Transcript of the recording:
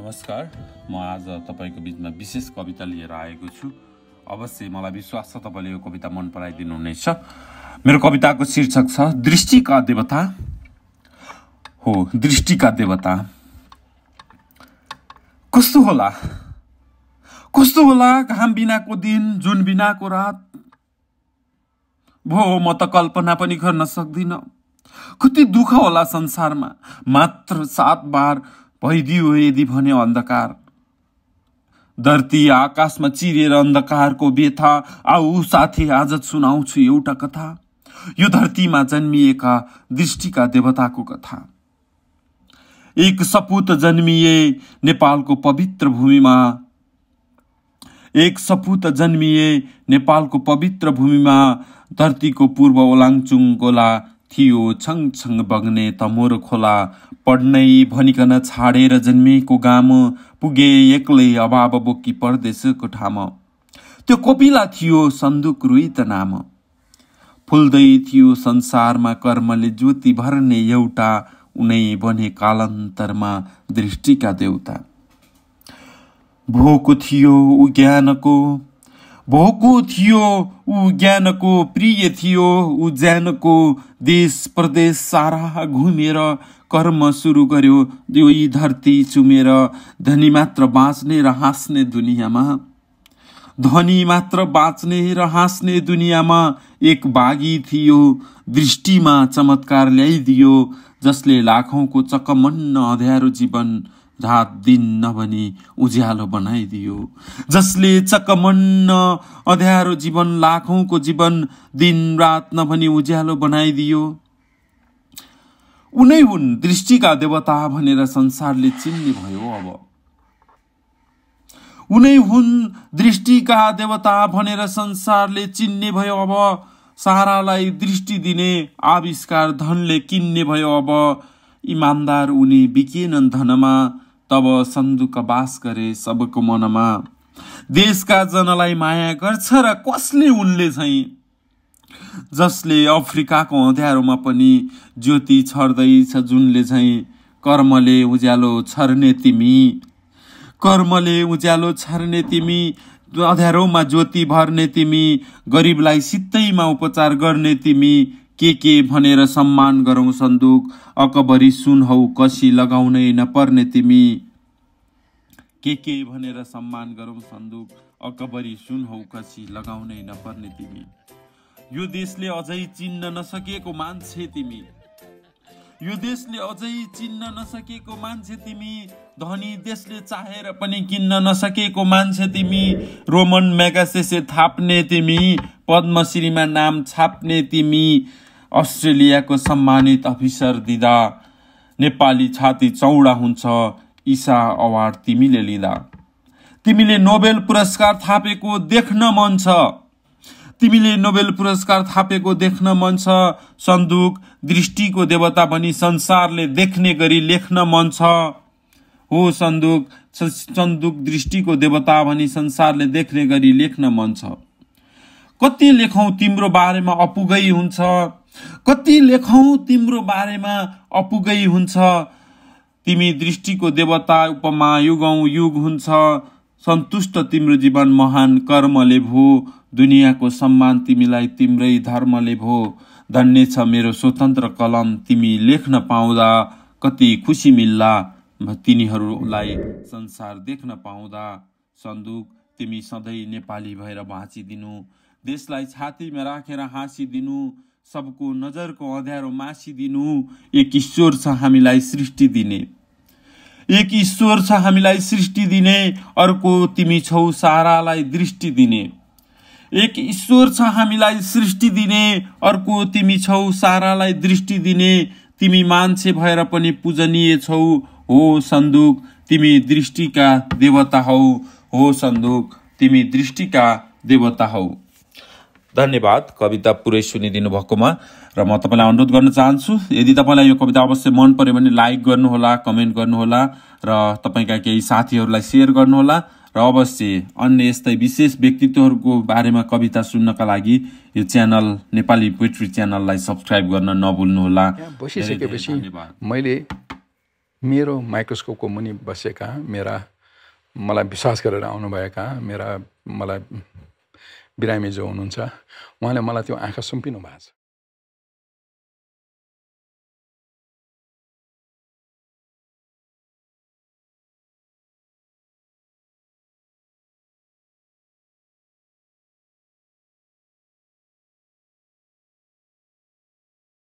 नमस्कार म आज तपाईँको बिचमा विशेष कविता लिएर आएको छु अवश्य मलाई विश्वास छ तपाईँले यो कविता मन पराइदिनु हुनेछ मेरो कविताको शीर्षक छ दृष्टिका देवता हो दृष्टिका देवता कस्तो होला कस्तो होला घाम बिनाको दिन जुन बिनाको रात भो म त कल्पना पनि गर्न सक्दिनँ कति दुःख होला संसारमा मात्र सात बार भइदियो यदि भन्यो अन्धकार धरती आकाशमा चिरेर अन्धकारको बेथा आऊ साथी आज सुनाउँछु एउटा कथा यो धरतीमा जन्मिएका दृष्टिका देवताको कथा एक सपुत जन्मिए नेपालको पवित्र भूमिमा एक सपुत जन्मिए नेपालको पवित्र भूमिमा धरतीको पूर्व ओलाङचुङ गोला थियो छङ छङ बग्ने तमोर खोला पढ्नै भनिकन छाडेर जन्मेको गाम पुगे एक्लै अभाव बोकी परदेशको ठाम त्यो कोपिला थियो सन्दुक रुइत नाम फुल्दै थियो संसारमा कर्मले ज्योति भर्ने एउटा उनै बने कालान्तरमा दृष्टिका देउता भोको थियो उज्ञानको भोको थियो ऊ ज्ञानको प्रिय थियो ऊ ज्यानको देश प्रदेश सारा घुमेर कर्म सुरु गर्यो दुई धरती चुमेर धनी मात्र बाँच्ने र हाँस्ने दुनियाँमा धनी मात्र बाँच्ने र हाँस्ने दुनियाँमा एक बागी थियो दृष्टिमा चमत्कार ल्याइदियो जसले लाखौँको चकमन्न अध्यारो जीवन रात दिन नभनी उज्यालो बनाइदियो जसले चकमन्न अध्यारो जीवन लाखौँको जीवन दिन रात नभनी उज्यालो बनाइदियो उनै हुन् दृष्टिका देवता भनेर संसारले चिन्ने भयो अब उनै हुन् दृष्टिका देवता भनेर संसारले चिन्ने भयो अब सारालाई दृष्टि दिने आविष्कार धनले किन्ने भयो अब इमान्दार उनी बिकेनन् धनमा तब सन्दुक बास गरे सबको मनमा देशका जनलाई माया गर्छ र कसले उनले चाहिँ जसले अफ्रिकाको अँध्यारोमा पनि ज्योति छर्दैछ जुनले चाहिँ कर्मले उज्यालो छर्ने तिमी कर्मले उज्यालो छर्ने तिमी अँध्यारोमा ज्योति भर्ने तिमी गरिबलाई सित्तैमा उपचार गर्ने तिमी के के भनेर सम्मान गरौँ सन्दुक अकबरी सुन हौ कसी लगाउनै नपर्ने तिमी के के भनेर सम्मान गरौँ सन्दुक अकबरी सुन हौ कसी लगाउनै नपर्ने तिमी यो देशले अझै चिन्न नसकेको मान्छे तिमी यो देशले अझै चिन्न नसकेको मान्छे तिमी धनी देशले चाहेर पनि किन्न नसकेको मान्छे तिमी रोमन मेगासेसे थाप्ने तिमी पद्मश्रीमा नाम छाप्ने तिमी अस्ट्रेलियाको सम्मानित अफिसर दिँदा नेपाली छाती चौडा हुन्छ ईसा अवार्ड तिमीले लिँदा तिमीले नोबेल पुरस्कार थापेको देख्न मन छ तिमीले नोबेल पुरस्कार थापेको देख्न मन छ सन्दुक दृष्टिको देवता भनी संसारले देख्ने गरी लेख्न मन छ हो सन्दुक सन्दुक दृष्टिको देवता भनी संसारले देख्ने गरी लेख्न मन छ कति लेखौँ तिम्रो बारेमा अपुगै हुन्छ कति लेखौँ तिम्रो बारेमा अपुगै हुन्छ तिमी दृष्टिको देवता उपमा युगौँ युग हुन्छ सन्तुष्ट तिम्रो जीवन महान कर्मले भो दुनियाँको सम्मान तिमीलाई तिम्रै धर्मले भो धन्य छ मेरो स्वतन्त्र कलम तिमी लेख्न पाउँदा कति खुसी मिल्ला तिनीहरूलाई संसार देख्न पाउँदा सन्दुक तिमी सधैँ नेपाली भएर बाँचिदिनु देशलाई छातीमा राखेर हाँसिदिनु सबको नजरको अँध्यारो मासिदिनु एक ईश्वर छ हामीलाई सृष्टि दिने एक ईश्वर छ हामीलाई सृष्टि दिने अर्को तिमी छौ सारालाई दृष्टि दिने एक ईश्वर छ हामीलाई सृष्टि दिने अर्को तिमी छौ सारालाई दृष्टि दिने तिमी मान्छे भएर पनि पूजनीय छौ हो सन्दुक तिमी दृष्टिका देवता हौ हो सन्दुक तिमी दृष्टिका देवता हौ धन्यवाद कविता पुरै सुनिदिनु भएकोमा र म तपाईँलाई अनुरोध गर्न चाहन्छु यदि तपाईँलाई यो कविता अवश्य मन पर्यो भने लाइक गर्नुहोला कमेन्ट गर्नुहोला र तपाईँका केही साथीहरूलाई सेयर गर्नुहोला र अवश्य अन्य यस्तै विशेष व्यक्तित्वहरूको बारेमा कविता सुन्नका लागि यो च्यानल नेपाली पोइट्री च्यानललाई सब्सक्राइब गर्न नभुल्नुहोला बसिसकेपछि मैले मेरो माइक्रोस्कोपको मुनि बसेका मेरा मलाई विश्वास गरेर आउनुभएका मेरा मलाई बिरामी जो हुनुहुन्छ उहाँले मलाई त्यो आँखा सुम्पिनु भएको छ